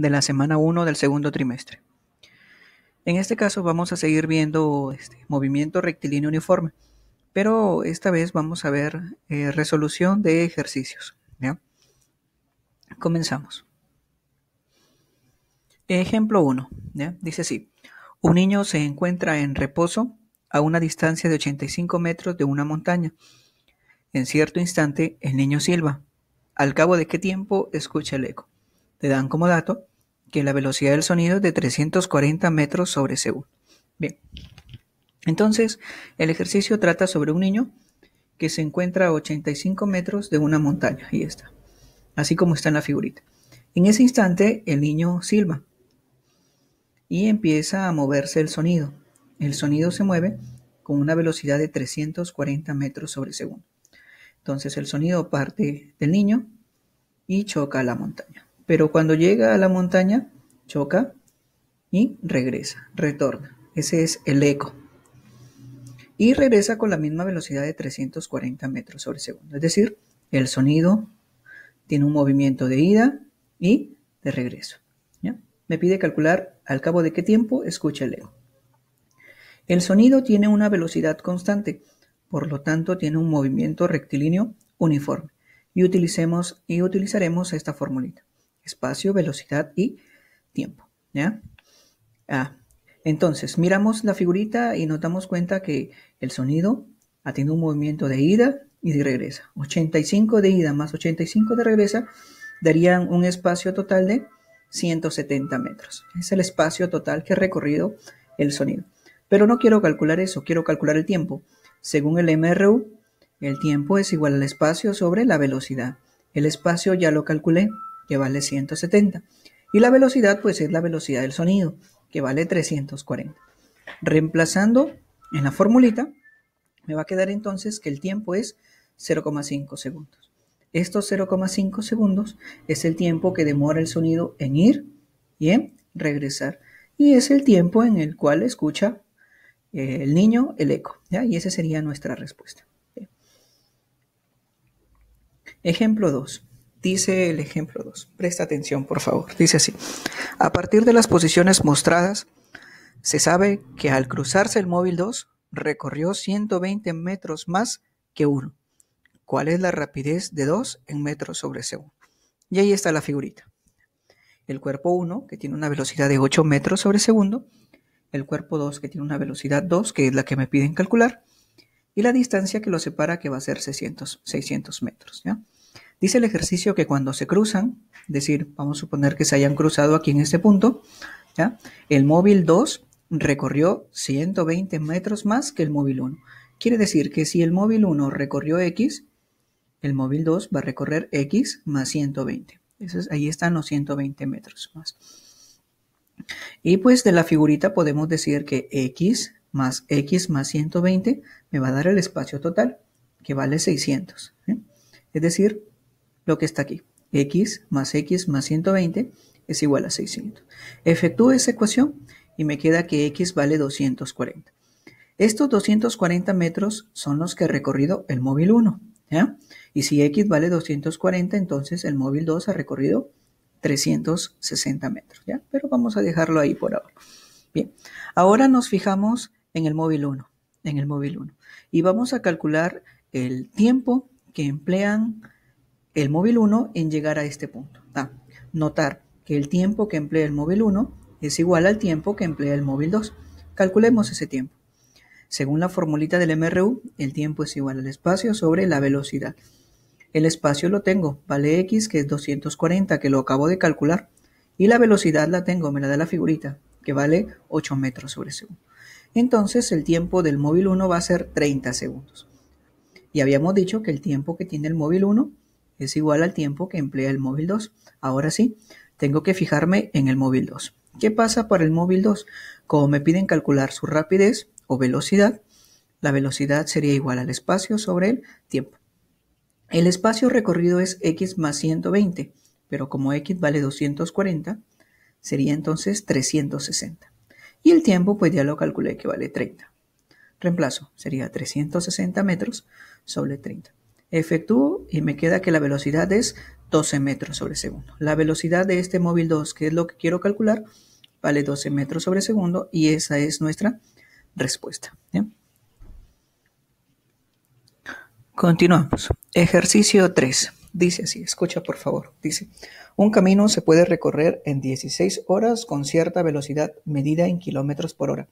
de la semana 1 del segundo trimestre. En este caso vamos a seguir viendo este movimiento rectilíneo uniforme, pero esta vez vamos a ver eh, resolución de ejercicios. Comenzamos. Ejemplo 1. Dice así. Un niño se encuentra en reposo a una distancia de 85 metros de una montaña. En cierto instante, el niño silba. Al cabo de qué tiempo escucha el eco. Te dan como dato que la velocidad del sonido es de 340 metros sobre segundo. Bien. Entonces, el ejercicio trata sobre un niño que se encuentra a 85 metros de una montaña, y está, así como está en la figurita. En ese instante, el niño silba y empieza a moverse el sonido. El sonido se mueve con una velocidad de 340 metros sobre segundo. Entonces, el sonido parte del niño y choca la montaña pero cuando llega a la montaña, choca y regresa, retorna. Ese es el eco. Y regresa con la misma velocidad de 340 metros sobre segundo. Es decir, el sonido tiene un movimiento de ida y de regreso. Me pide calcular al cabo de qué tiempo escucha el eco. El sonido tiene una velocidad constante, por lo tanto tiene un movimiento rectilíneo uniforme. Y, utilicemos, y utilizaremos esta formulita espacio, velocidad y tiempo. Ah, entonces, miramos la figurita y nos damos cuenta que el sonido atiende un movimiento de ida y de regresa. 85 de ida más 85 de regresa darían un espacio total de 170 metros. Es el espacio total que ha recorrido el sonido. Pero no quiero calcular eso, quiero calcular el tiempo. Según el MRU, el tiempo es igual al espacio sobre la velocidad. El espacio ya lo calculé, que vale 170. Y la velocidad, pues es la velocidad del sonido, que vale 340. Reemplazando en la formulita, me va a quedar entonces que el tiempo es 0,5 segundos. Estos 0,5 segundos es el tiempo que demora el sonido en ir y en regresar. Y es el tiempo en el cual escucha eh, el niño el eco. ¿ya? Y esa sería nuestra respuesta. Ejemplo 2. Dice el ejemplo 2. Presta atención, por favor. Dice así. A partir de las posiciones mostradas, se sabe que al cruzarse el móvil 2, recorrió 120 metros más que 1. ¿Cuál es la rapidez de 2 en metros sobre segundo? Y ahí está la figurita. El cuerpo 1, que tiene una velocidad de 8 metros sobre segundo. El cuerpo 2, que tiene una velocidad 2, que es la que me piden calcular. Y la distancia que lo separa, que va a ser 600, 600 metros. ¿ya? Dice el ejercicio que cuando se cruzan, es decir, vamos a suponer que se hayan cruzado aquí en este punto, ¿ya? el móvil 2 recorrió 120 metros más que el móvil 1. Quiere decir que si el móvil 1 recorrió X, el móvil 2 va a recorrer X más 120. ahí están los 120 metros más. Y pues de la figurita podemos decir que X más X más 120 me va a dar el espacio total, que vale 600. Es decir, lo que está aquí. X más X más 120 es igual a 600. Efectúo esa ecuación y me queda que X vale 240. Estos 240 metros son los que ha recorrido el móvil 1. ¿ya? Y si X vale 240, entonces el móvil 2 ha recorrido 360 metros. ¿ya? Pero vamos a dejarlo ahí por ahora. Bien, ahora nos fijamos en el móvil 1. En el móvil 1. Y vamos a calcular el tiempo que emplean el móvil 1 en llegar a este punto. Ah, notar que el tiempo que emplea el móvil 1 es igual al tiempo que emplea el móvil 2. Calculemos ese tiempo. Según la formulita del MRU, el tiempo es igual al espacio sobre la velocidad. El espacio lo tengo, vale x, que es 240, que lo acabo de calcular. Y la velocidad la tengo, me la da la figurita, que vale 8 metros sobre segundo. Entonces el tiempo del móvil 1 va a ser 30 segundos. Y habíamos dicho que el tiempo que tiene el móvil 1 es igual al tiempo que emplea el móvil 2. Ahora sí, tengo que fijarme en el móvil 2. ¿Qué pasa para el móvil 2? Como me piden calcular su rapidez o velocidad, la velocidad sería igual al espacio sobre el tiempo. El espacio recorrido es x más 120, pero como x vale 240, sería entonces 360. Y el tiempo, pues ya lo calculé que vale 30. Reemplazo, sería 360 metros sobre 30 efectúo y me queda que la velocidad es 12 metros sobre segundo. La velocidad de este móvil 2, que es lo que quiero calcular, vale 12 metros sobre segundo y esa es nuestra respuesta. Continuamos. Ejercicio 3. Dice así, escucha por favor. Dice, un camino se puede recorrer en 16 horas con cierta velocidad medida en kilómetros por hora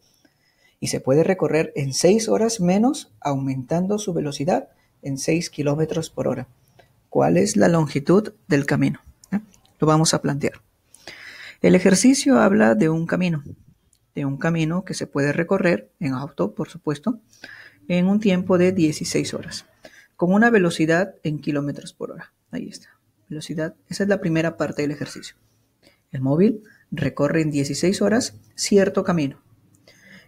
y se puede recorrer en 6 horas menos aumentando su velocidad en 6 kilómetros por hora. ¿Cuál es la longitud del camino? ¿Eh? Lo vamos a plantear. El ejercicio habla de un camino, de un camino que se puede recorrer en auto, por supuesto, en un tiempo de 16 horas, con una velocidad en kilómetros por hora. Ahí está, velocidad. Esa es la primera parte del ejercicio. El móvil recorre en 16 horas cierto camino.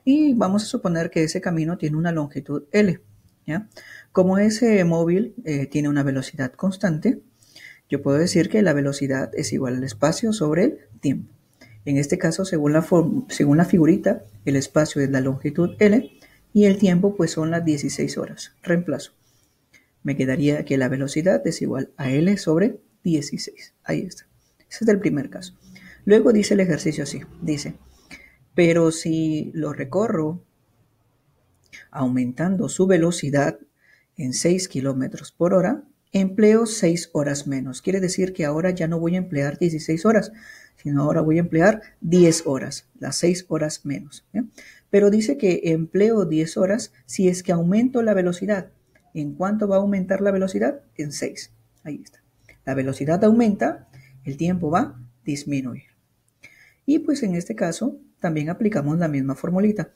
Y vamos a suponer que ese camino tiene una longitud L. ¿ya? Como ese móvil eh, tiene una velocidad constante, yo puedo decir que la velocidad es igual al espacio sobre el tiempo. En este caso, según la, según la figurita, el espacio es la longitud L y el tiempo pues son las 16 horas. Reemplazo. Me quedaría que la velocidad es igual a L sobre 16. Ahí está. Ese es el primer caso. Luego dice el ejercicio así. Dice, pero si lo recorro aumentando su velocidad en 6 kilómetros por hora, empleo 6 horas menos. Quiere decir que ahora ya no voy a emplear 16 horas, sino ahora voy a emplear 10 horas, las 6 horas menos. Pero dice que empleo 10 horas si es que aumento la velocidad. ¿En cuánto va a aumentar la velocidad? En 6. Ahí está. La velocidad aumenta, el tiempo va a disminuir. Y pues en este caso también aplicamos la misma formulita.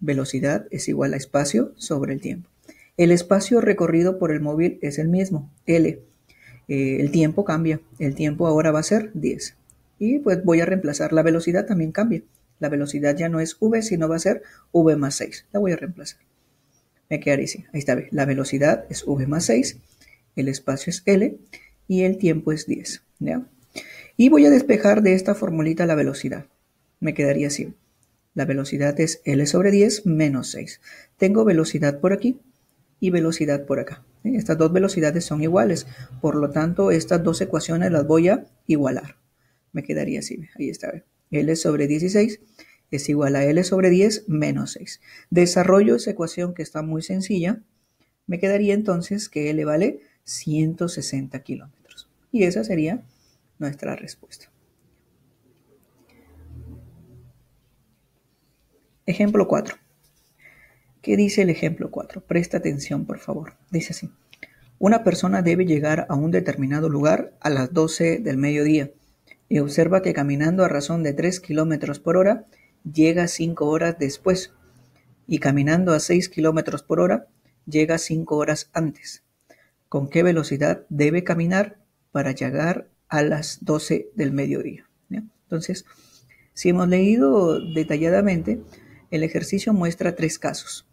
Velocidad es igual a espacio sobre el tiempo. El espacio recorrido por el móvil es el mismo, L. Eh, el tiempo cambia. El tiempo ahora va a ser 10. Y pues voy a reemplazar. La velocidad también cambia. La velocidad ya no es V, sino va a ser V más 6. La voy a reemplazar. Me quedaría así. Ahí está. La velocidad es V más 6. El espacio es L. Y el tiempo es 10. Y voy a despejar de esta formulita la velocidad. Me quedaría así. La velocidad es L sobre 10 menos 6. Tengo velocidad por aquí y velocidad por acá. Estas dos velocidades son iguales, por lo tanto estas dos ecuaciones las voy a igualar. Me quedaría así, ahí está. L sobre 16 es igual a L sobre 10 menos 6. Desarrollo esa ecuación que está muy sencilla. Me quedaría entonces que L vale 160 kilómetros. Y esa sería nuestra respuesta. Ejemplo 4. ¿Qué dice el ejemplo 4? Presta atención, por favor. Dice así. Una persona debe llegar a un determinado lugar a las 12 del mediodía y observa que caminando a razón de 3 kilómetros por hora llega 5 horas después y caminando a 6 kilómetros por hora llega 5 horas antes. ¿Con qué velocidad debe caminar para llegar a las 12 del mediodía? Entonces, si hemos leído detalladamente, el ejercicio muestra tres casos.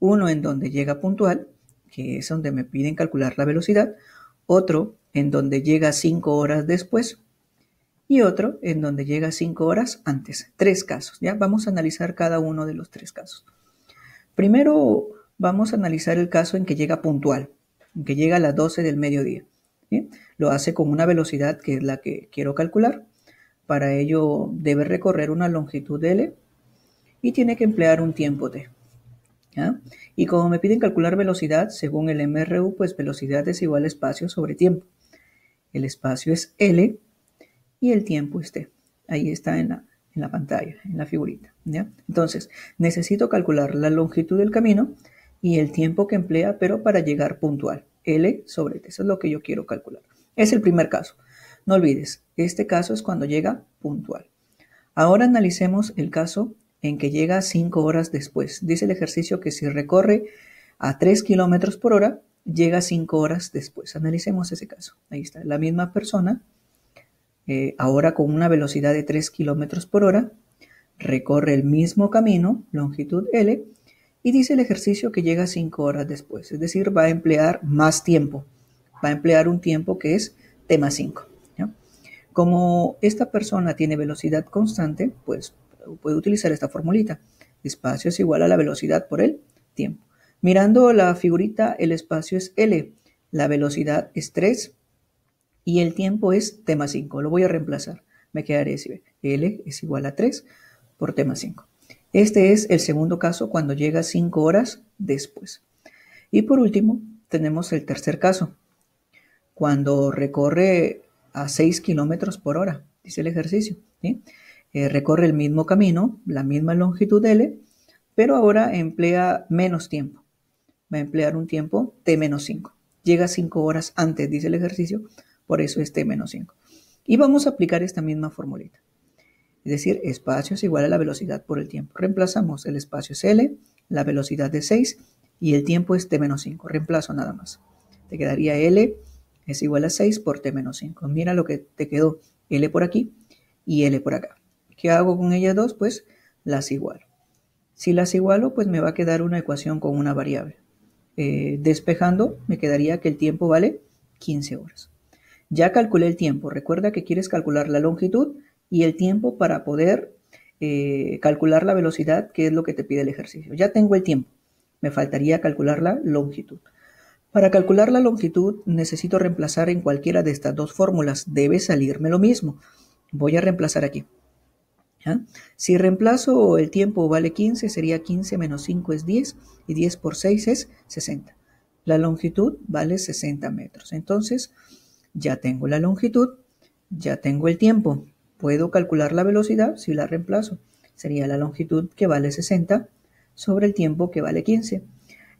Uno en donde llega puntual, que es donde me piden calcular la velocidad, otro en donde llega cinco horas después y otro en donde llega cinco horas antes. Tres casos, ¿ya? Vamos a analizar cada uno de los tres casos. Primero vamos a analizar el caso en que llega puntual, en que llega a las 12 del mediodía. Lo hace con una velocidad que es la que quiero calcular. Para ello debe recorrer una longitud L y tiene que emplear un tiempo t. Y como me piden calcular velocidad, según el MRU, pues velocidad es igual a espacio sobre tiempo. El espacio es L y el tiempo es T. Ahí está en la, en la pantalla, en la figurita. Entonces, necesito calcular la longitud del camino y el tiempo que emplea, pero para llegar puntual. L sobre T, eso es lo que yo quiero calcular. Es el primer caso. No olvides, este caso es cuando llega puntual. Ahora analicemos el caso en que llega cinco horas después. Dice el ejercicio que si recorre a 3 kilómetros por hora, llega cinco horas después. Analicemos ese caso. Ahí está, la misma persona, eh, ahora con una velocidad de 3 kilómetros por hora, recorre el mismo camino, longitud L, y dice el ejercicio que llega cinco horas después. Es decir, va a emplear más tiempo. Va a emplear un tiempo que es tema 5. Como esta persona tiene velocidad constante, pues Puedo utilizar esta formulita. Espacio es igual a la velocidad por el tiempo. Mirando la figurita, el espacio es L, la velocidad es 3 y el tiempo es tema 5. Lo voy a reemplazar. Me quedaré así. L es igual a 3 por tema 5. Este es el segundo caso cuando llega 5 horas después. Y por último, tenemos el tercer caso, cuando recorre a 6 kilómetros por hora, dice el ejercicio. ¿sí? Eh, recorre el mismo camino, la misma longitud L, pero ahora emplea menos tiempo. Va a emplear un tiempo T menos 5. Llega 5 horas antes, dice el ejercicio, por eso es T menos 5. Y vamos a aplicar esta misma formulita. Es decir, espacio es igual a la velocidad por el tiempo. Reemplazamos el espacio es L, la velocidad es 6 y el tiempo es T menos 5. Reemplazo nada más. Te quedaría L es igual a 6 por T menos 5. Mira lo que te quedó L por aquí y L por acá. ¿Qué hago con ellas dos? Pues las igualo. Si las igualo, pues me va a quedar una ecuación con una variable. Eh, despejando, me quedaría que el tiempo vale 15 horas. Ya calculé el tiempo. Recuerda que quieres calcular la longitud y el tiempo para poder eh, calcular la velocidad, que es lo que te pide el ejercicio. Ya tengo el tiempo. Me faltaría calcular la longitud. Para calcular la longitud necesito reemplazar en cualquiera de estas dos fórmulas. Debe salirme lo mismo. Voy a reemplazar aquí. Si reemplazo el tiempo vale 15, sería 15 menos 5 es 10 y 10 por 6 es 60. La longitud vale 60 metros. Entonces, ya tengo la longitud, ya tengo el tiempo. Puedo calcular la velocidad si la reemplazo. Sería la longitud que vale 60 sobre el tiempo que vale 15.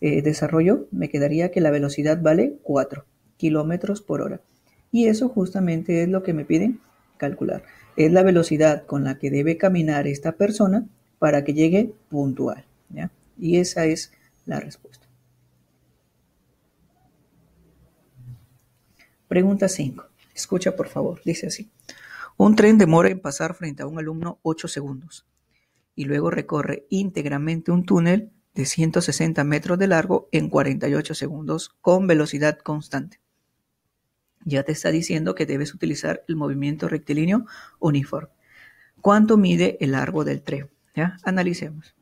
Eh, desarrollo, me quedaría que la velocidad vale 4 kilómetros por hora. Y eso justamente es lo que me piden calcular, es la velocidad con la que debe caminar esta persona para que llegue puntual. Y esa es la respuesta. Pregunta 5. Escucha por favor, dice así. Un tren demora en pasar frente a un alumno 8 segundos y luego recorre íntegramente un túnel de 160 metros de largo en 48 segundos con velocidad constante ya te está diciendo que debes utilizar el movimiento rectilíneo uniforme. ¿Cuánto mide el largo del tren? ¿Ya? Analicemos.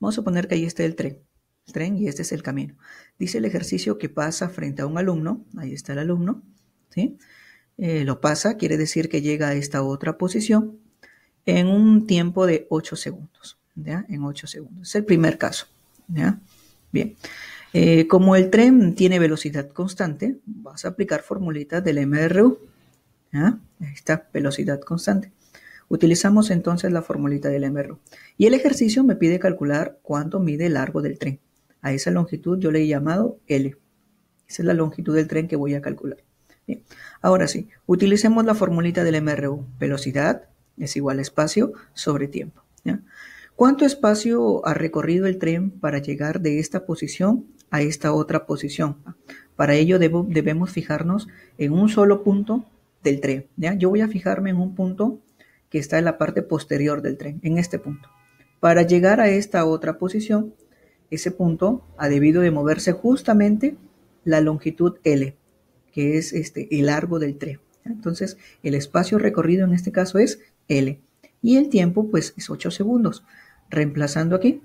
Vamos a poner que ahí está el tren, tren y este es el camino. Dice el ejercicio que pasa frente a un alumno, ahí está el alumno, ¿sí? Eh, lo pasa, quiere decir que llega a esta otra posición en un tiempo de 8 segundos, En 8 segundos. Es el primer caso, ¿ya? Bien. Eh, como el tren tiene velocidad constante, vas a aplicar formulitas del MRU. Ahí Esta velocidad constante. Utilizamos entonces la formulita del MRU. Y el ejercicio me pide calcular cuánto mide el largo del tren. A esa longitud yo le he llamado L. Esa es la longitud del tren que voy a calcular. Ahora sí, utilicemos la formulita del MRU. Velocidad es igual a espacio sobre tiempo. ¿Cuánto espacio ha recorrido el tren para llegar de esta posición a esta otra posición. Para ello debemos fijarnos en un solo punto del tren. Yo voy a fijarme en un punto que está en la parte posterior del tren, en este punto. Para llegar a esta otra posición, ese punto ha debido de moverse justamente la longitud L, que es este, el largo del tren. Entonces, el espacio recorrido en este caso es L. Y el tiempo, pues, es 8 segundos. Reemplazando aquí,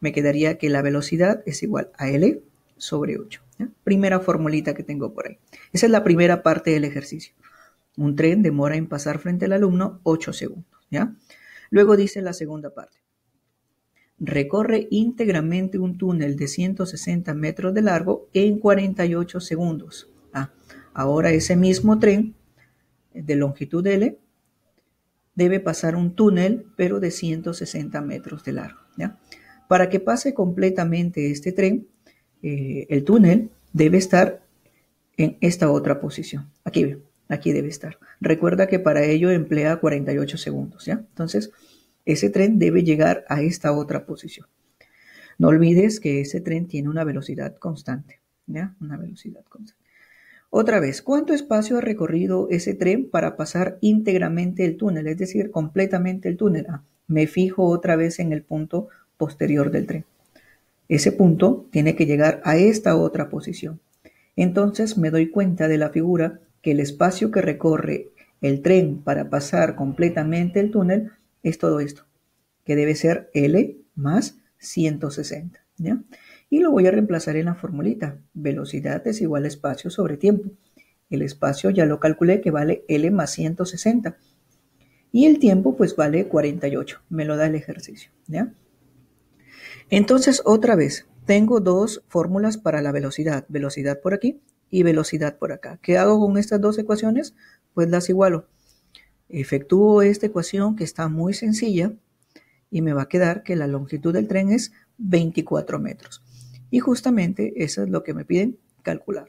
me quedaría que la velocidad es igual a L sobre 8. Primera formulita que tengo por ahí. Esa es la primera parte del ejercicio. Un tren demora en pasar frente al alumno 8 segundos. ¿ya? Luego dice la segunda parte. Recorre íntegramente un túnel de 160 metros de largo en 48 segundos. Ah, ahora ese mismo tren de longitud L debe pasar un túnel, pero de 160 metros de largo. ¿ya? Para que pase completamente este tren, eh, el túnel debe estar en esta otra posición. Aquí, aquí debe estar. Recuerda que para ello emplea 48 segundos, ¿ya? Entonces, ese tren debe llegar a esta otra posición. No olvides que ese tren tiene una velocidad constante, ¿ya? Una velocidad constante. Otra vez, ¿cuánto espacio ha recorrido ese tren para pasar íntegramente el túnel? Es decir, completamente el túnel. Ah, me fijo otra vez en el punto posterior del tren. Ese punto tiene que llegar a esta otra posición. Entonces me doy cuenta de la figura que el espacio que recorre el tren para pasar completamente el túnel es todo esto, que debe ser L más 160. ¿ya? Y lo voy a reemplazar en la formulita. Velocidad es igual a espacio sobre tiempo. El espacio ya lo calculé que vale L más 160. Y el tiempo pues vale 48. Me lo da el ejercicio. ¿ya? Entonces, otra vez, tengo dos fórmulas para la velocidad, velocidad por aquí y velocidad por acá. ¿Qué hago con estas dos ecuaciones? Pues las igualo. Efectúo esta ecuación que está muy sencilla y me va a quedar que la longitud del tren es 24 metros. Y justamente eso es lo que me piden calcular.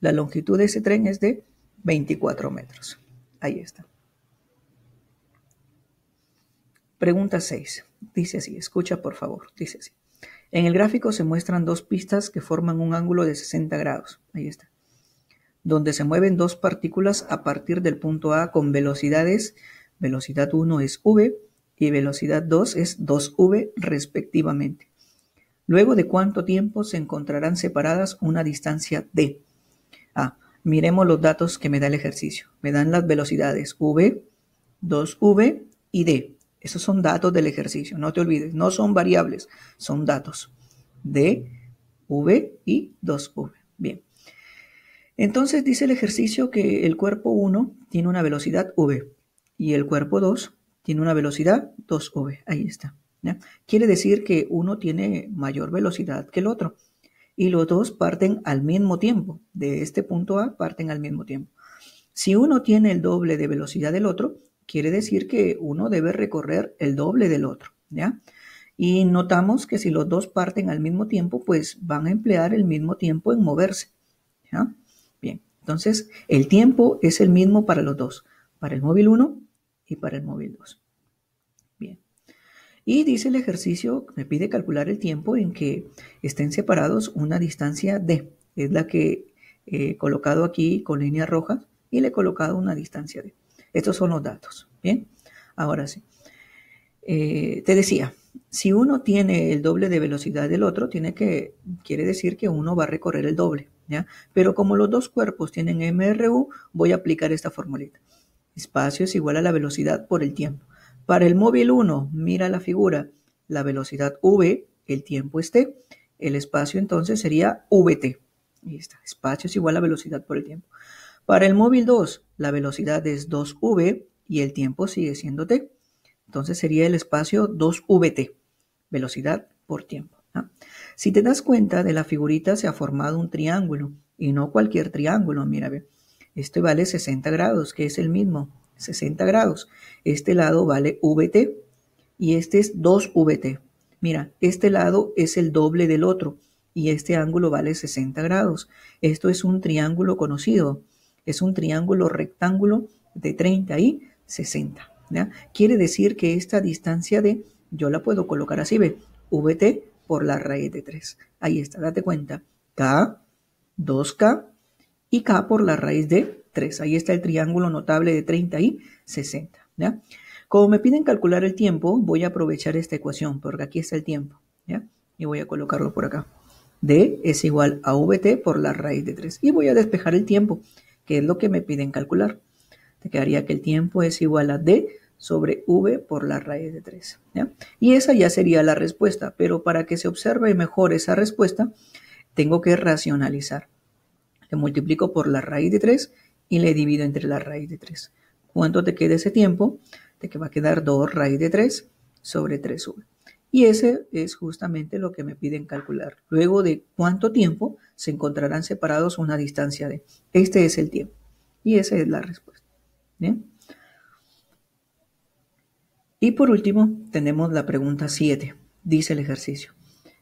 La longitud de ese tren es de 24 metros. Ahí está. Pregunta 6. Dice así, escucha por favor, dice así. En el gráfico se muestran dos pistas que forman un ángulo de 60 grados, ahí está, donde se mueven dos partículas a partir del punto A con velocidades, velocidad 1 es V y velocidad 2 es 2V respectivamente. Luego de cuánto tiempo se encontrarán separadas una distancia D. Ah, miremos los datos que me da el ejercicio. Me dan las velocidades V, 2V y D. Esos son datos del ejercicio, no te olvides, no son variables, son datos de V y 2V. Bien. Entonces dice el ejercicio que el cuerpo 1 tiene una velocidad V y el cuerpo 2 tiene una velocidad 2V. Ahí está. Quiere decir que uno tiene mayor velocidad que el otro y los dos parten al mismo tiempo. De este punto A parten al mismo tiempo. Si uno tiene el doble de velocidad del otro, Quiere decir que uno debe recorrer el doble del otro, ¿ya? Y notamos que si los dos parten al mismo tiempo, pues van a emplear el mismo tiempo en moverse, ¿ya? Bien, entonces el tiempo es el mismo para los dos, para el móvil 1 y para el móvil 2. Bien. Y dice el ejercicio, me pide calcular el tiempo en que estén separados una distancia D. Es la que he colocado aquí con líneas rojas y le he colocado una distancia D. Estos son los datos. Bien, ahora sí. Eh, te decía, si uno tiene el doble de velocidad del otro, tiene que, quiere decir que uno va a recorrer el doble. ¿ya? Pero como los dos cuerpos tienen MRU, voy a aplicar esta formulita. Espacio es igual a la velocidad por el tiempo. Para el móvil 1, mira la figura, la velocidad V, el tiempo es T, el espacio entonces sería VT. Espacio es igual a velocidad por el tiempo. Para el móvil 2, la velocidad es 2v y el tiempo sigue siendo t. Entonces sería el espacio 2vt, velocidad por tiempo. Si te das cuenta, de la figurita se ha formado un triángulo y no cualquier triángulo. Mira, ve, este vale 60 grados, que es el mismo, 60 grados. Este lado vale vt y este es 2vt. Mira, este lado es el doble del otro y este ángulo vale 60 grados. Esto es un triángulo conocido es un triángulo rectángulo de 30 y 60. ¿ya? Quiere decir que esta distancia de, yo la puedo colocar así, ve, VT por la raíz de 3. Ahí está, date cuenta. K, 2K y K por la raíz de 3. Ahí está el triángulo notable de 30 y 60. ¿ya? Como me piden calcular el tiempo, voy a aprovechar esta ecuación, porque aquí está el tiempo. Y voy a colocarlo por acá. D es igual a VT por la raíz de 3. Y voy a despejar el tiempo que es lo que me piden calcular. Te quedaría que el tiempo es igual a D sobre V por la raíz de 3. Y esa ya sería la respuesta, pero para que se observe mejor esa respuesta, tengo que racionalizar. Le multiplico por la raíz de 3 y le divido entre la raíz de 3. ¿Cuánto te queda ese tiempo? Te va a quedar 2 raíz de 3 sobre 3V. Y ese es justamente lo que me piden calcular. Luego de cuánto tiempo se encontrarán separados una distancia de. Este es el tiempo. Y esa es la respuesta. Y por último, tenemos la pregunta 7. Dice el ejercicio.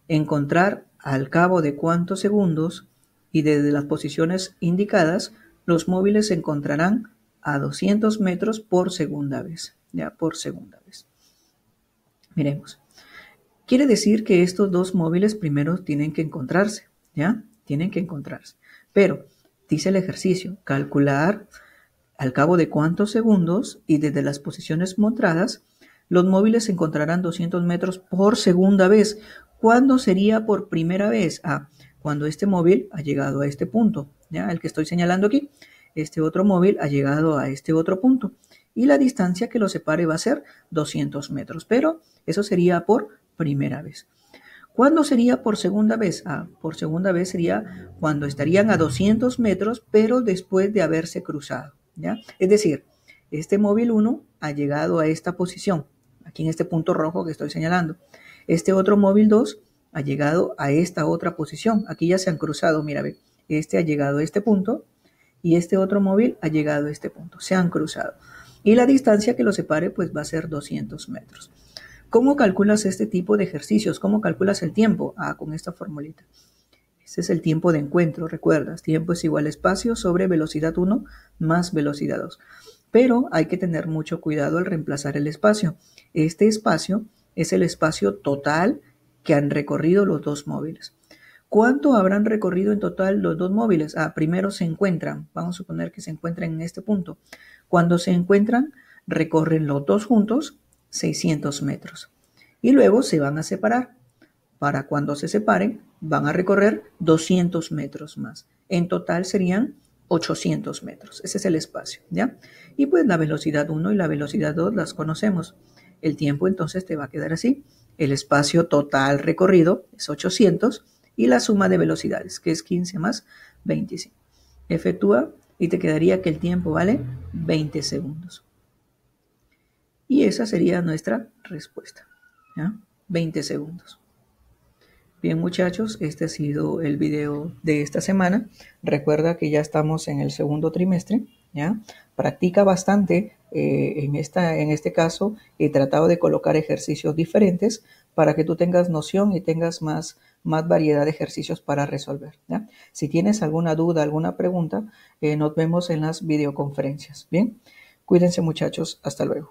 Encontrar al cabo de cuántos segundos y desde las posiciones indicadas, los móviles se encontrarán a 200 metros por segunda vez. Ya, por segunda vez. Miremos. Quiere decir que estos dos móviles primero tienen que encontrarse, ¿ya? Tienen que encontrarse. Pero, dice el ejercicio, calcular al cabo de cuántos segundos y desde las posiciones mostradas, los móviles se encontrarán 200 metros por segunda vez. ¿Cuándo sería por primera vez? Ah, cuando este móvil ha llegado a este punto, ¿ya? El que estoy señalando aquí. Este otro móvil ha llegado a este otro punto. Y la distancia que lo separe va a ser 200 metros. Pero eso sería por primera vez. ¿Cuándo sería por segunda vez? Ah, por segunda vez sería cuando estarían a 200 metros, pero después de haberse cruzado. ¿ya? Es decir, este móvil 1 ha llegado a esta posición, aquí en este punto rojo que estoy señalando. Este otro móvil 2 ha llegado a esta otra posición. Aquí ya se han cruzado, mira, ve. Este ha llegado a este punto y este otro móvil ha llegado a este punto. Se han cruzado. Y la distancia que los separe pues va a ser 200 metros. ¿Cómo calculas este tipo de ejercicios? ¿Cómo calculas el tiempo? Ah, con esta formulita. Este es el tiempo de encuentro, recuerdas. Tiempo es igual a espacio sobre velocidad 1 más velocidad 2. Pero hay que tener mucho cuidado al reemplazar el espacio. Este espacio es el espacio total que han recorrido los dos móviles. ¿Cuánto habrán recorrido en total los dos móviles? Ah, primero se encuentran, vamos a suponer que se encuentran en este punto. Cuando se encuentran, recorren los dos juntos 600 metros. Y luego se van a separar. Para cuando se separen, van a recorrer 200 metros más. En total serían 800 metros. Ese es el espacio, ¿ya? Y pues la velocidad 1 y la velocidad 2 las conocemos. El tiempo entonces te va a quedar así. El espacio total recorrido es 800 y la suma de velocidades, que es 15 más 25. Efectúa y te quedaría que el tiempo vale 20 segundos. Y esa sería nuestra respuesta. ¿ya? 20 segundos. Bien muchachos, este ha sido el video de esta semana. Recuerda que ya estamos en el segundo trimestre. ¿ya? Practica bastante, eh, en, esta, en este caso he tratado de colocar ejercicios diferentes para que tú tengas noción y tengas más, más variedad de ejercicios para resolver. Si tienes alguna duda, alguna pregunta, eh, nos vemos en las videoconferencias. Bien, cuídense muchachos, hasta luego.